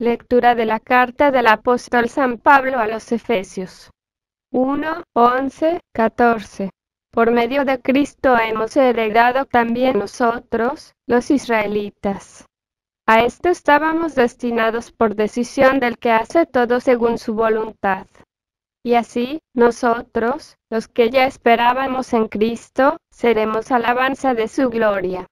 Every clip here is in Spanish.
Lectura de la carta del apóstol San Pablo a los Efesios 1, 11, 14. Por medio de Cristo hemos heredado también nosotros, los israelitas. A esto estábamos destinados por decisión del que hace todo según su voluntad. Y así, nosotros, los que ya esperábamos en Cristo, seremos alabanza de su gloria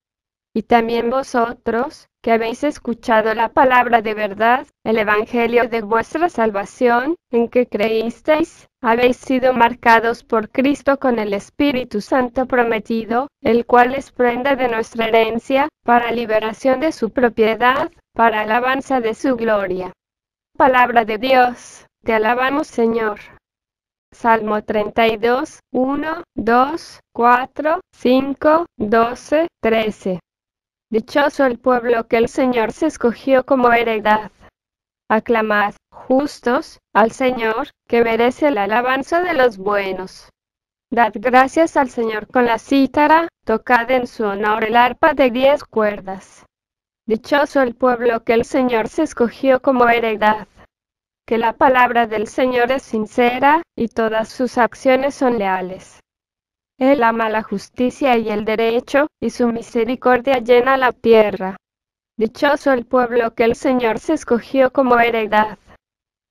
y también vosotros, que habéis escuchado la palabra de verdad, el Evangelio de vuestra salvación, en que creísteis, habéis sido marcados por Cristo con el Espíritu Santo prometido, el cual es prenda de nuestra herencia, para liberación de su propiedad, para alabanza de su gloria. Palabra de Dios, te alabamos Señor. Salmo 32, 1, 2, 4, 5, 12, 13. Dichoso el pueblo que el Señor se escogió como heredad. Aclamad, justos, al Señor, que merece la alabanza de los buenos. Dad gracias al Señor con la cítara, tocad en su honor el arpa de diez cuerdas. Dichoso el pueblo que el Señor se escogió como heredad. Que la palabra del Señor es sincera, y todas sus acciones son leales. Él ama la justicia y el derecho, y su misericordia llena la tierra. Dichoso el pueblo que el Señor se escogió como heredad.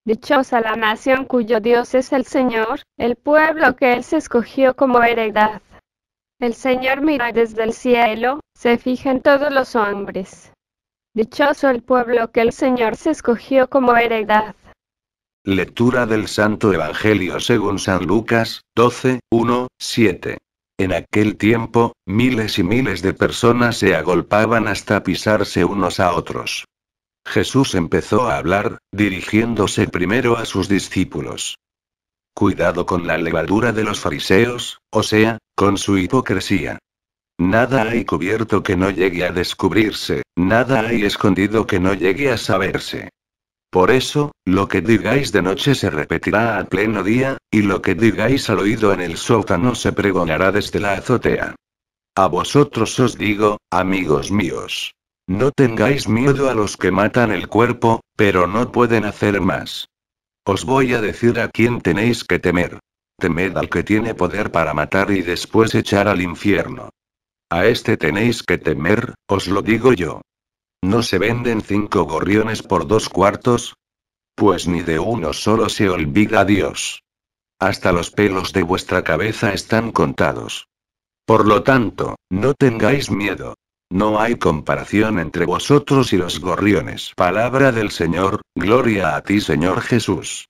Dichosa la nación cuyo Dios es el Señor, el pueblo que Él se escogió como heredad. El Señor mira desde el cielo, se fija en todos los hombres. Dichoso el pueblo que el Señor se escogió como heredad. Lectura del Santo Evangelio según San Lucas, 12, 1, 7. En aquel tiempo, miles y miles de personas se agolpaban hasta pisarse unos a otros. Jesús empezó a hablar, dirigiéndose primero a sus discípulos. Cuidado con la levadura de los fariseos, o sea, con su hipocresía. Nada hay cubierto que no llegue a descubrirse, nada hay escondido que no llegue a saberse. Por eso, lo que digáis de noche se repetirá a pleno día, y lo que digáis al oído en el sótano se pregonará desde la azotea. A vosotros os digo, amigos míos. No tengáis miedo a los que matan el cuerpo, pero no pueden hacer más. Os voy a decir a quién tenéis que temer. Temed al que tiene poder para matar y después echar al infierno. A este tenéis que temer, os lo digo yo. ¿No se venden cinco gorriones por dos cuartos? Pues ni de uno solo se olvida Dios. Hasta los pelos de vuestra cabeza están contados. Por lo tanto, no tengáis miedo. No hay comparación entre vosotros y los gorriones. Palabra del Señor, gloria a ti Señor Jesús.